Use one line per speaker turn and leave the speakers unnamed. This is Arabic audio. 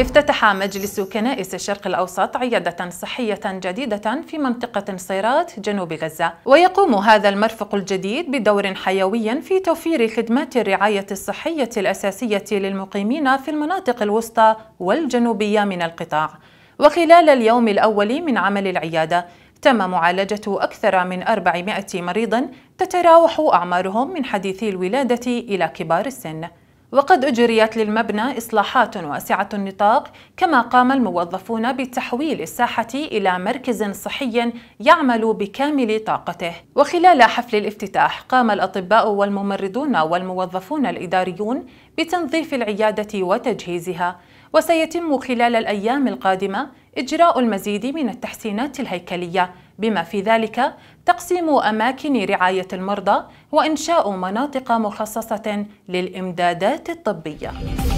افتتح مجلس كنائس الشرق الأوسط عيادة صحية جديدة في منطقة صيرات جنوب غزة ويقوم هذا المرفق الجديد بدور حيوي في توفير خدمات الرعاية الصحية الأساسية للمقيمين في المناطق الوسطى والجنوبية من القطاع وخلال اليوم الأول من عمل العيادة تم معالجة أكثر من 400 مريض تتراوح أعمارهم من حديثي الولادة إلى كبار السن وقد أجريت للمبنى إصلاحات واسعة النطاق كما قام الموظفون بتحويل الساحة إلى مركز صحي يعمل بكامل طاقته وخلال حفل الافتتاح قام الأطباء والممرضون والموظفون الإداريون بتنظيف العيادة وتجهيزها وسيتم خلال الأيام القادمة إجراء المزيد من التحسينات الهيكلية بما في ذلك تقسيم أماكن رعاية المرضى وإنشاء مناطق مخصصة للإمدادات الطبية